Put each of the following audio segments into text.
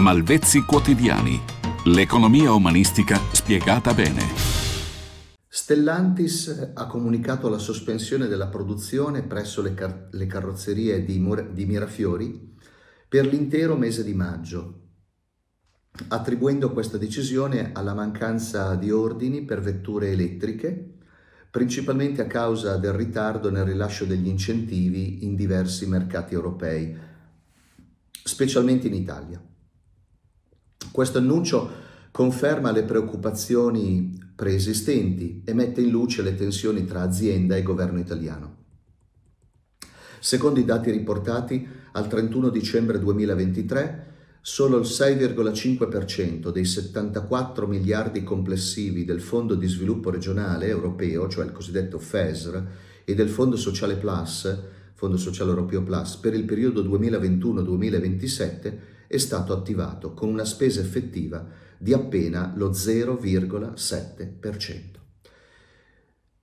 Malvezzi Quotidiani. L'economia umanistica spiegata bene. Stellantis ha comunicato la sospensione della produzione presso le, car- le carrozzerie di, Mor- di Mirafiori per l'intero mese di maggio, attribuendo questa decisione alla mancanza di ordini per vetture elettriche, principalmente a causa del ritardo nel rilascio degli incentivi in diversi mercati europei, specialmente in Italia. Questo annuncio conferma le preoccupazioni preesistenti e mette in luce le tensioni tra azienda e governo italiano. Secondo i dati riportati, al 31 dicembre 2023 solo il 6,5% dei 74 miliardi complessivi del Fondo di sviluppo regionale europeo, cioè il cosiddetto FESR, e del Fondo Sociale Plus, Fondo Sociale Europeo Plus, per il periodo 2021-2027 è stato attivato con una spesa effettiva di appena lo 0,7%.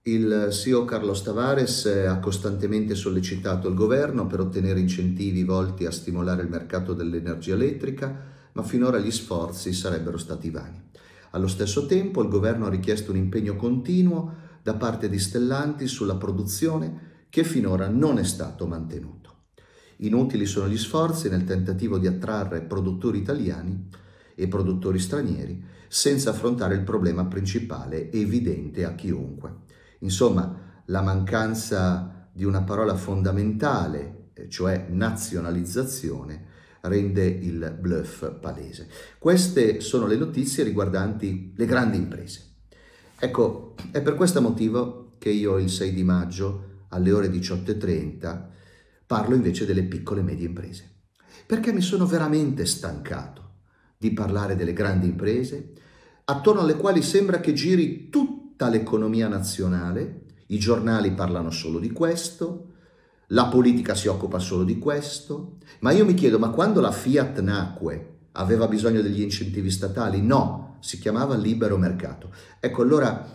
Il CEO Carlos Tavares ha costantemente sollecitato il governo per ottenere incentivi volti a stimolare il mercato dell'energia elettrica, ma finora gli sforzi sarebbero stati vani. Allo stesso tempo il governo ha richiesto un impegno continuo da parte di Stellanti sulla produzione che finora non è stato mantenuto. Inutili sono gli sforzi nel tentativo di attrarre produttori italiani e produttori stranieri senza affrontare il problema principale evidente a chiunque. Insomma, la mancanza di una parola fondamentale, eh, cioè nazionalizzazione, rende il bluff palese. Queste sono le notizie riguardanti le grandi imprese. Ecco, è per questo motivo che io il 6 di maggio alle ore 18.30 Parlo invece delle piccole e medie imprese, perché mi sono veramente stancato di parlare delle grandi imprese, attorno alle quali sembra che giri tutta l'economia nazionale, i giornali parlano solo di questo, la politica si occupa solo di questo, ma io mi chiedo, ma quando la Fiat nacque aveva bisogno degli incentivi statali? No, si chiamava libero mercato. Ecco, allora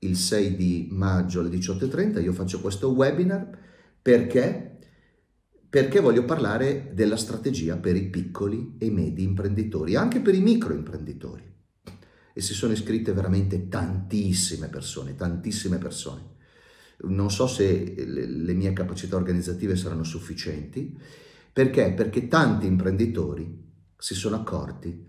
il 6 di maggio alle 18.30 io faccio questo webinar perché perché voglio parlare della strategia per i piccoli e medi imprenditori, anche per i microimprenditori. E si sono iscritte veramente tantissime persone, tantissime persone. Non so se le mie capacità organizzative saranno sufficienti, perché? Perché tanti imprenditori si sono accorti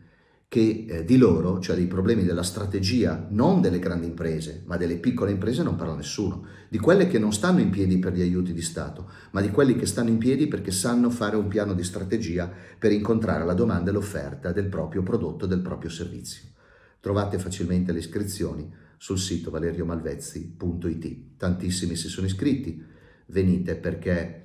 che eh, di loro, cioè dei problemi della strategia, non delle grandi imprese, ma delle piccole imprese, non parla nessuno, di quelle che non stanno in piedi per gli aiuti di Stato, ma di quelli che stanno in piedi perché sanno fare un piano di strategia per incontrare la domanda e l'offerta del proprio prodotto, del proprio servizio. Trovate facilmente le iscrizioni sul sito valeriomalvezzi.it. Tantissimi si sono iscritti, venite perché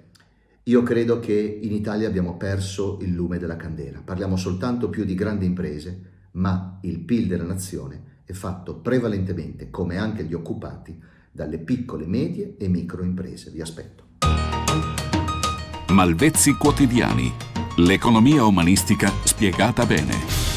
io credo che in Italia abbiamo perso il lume della candela. Parliamo soltanto più di grandi imprese, ma il PIL della nazione è fatto prevalentemente, come anche gli occupati, dalle piccole, medie e micro imprese. Vi aspetto. Malvezzi quotidiani. L'economia umanistica spiegata bene.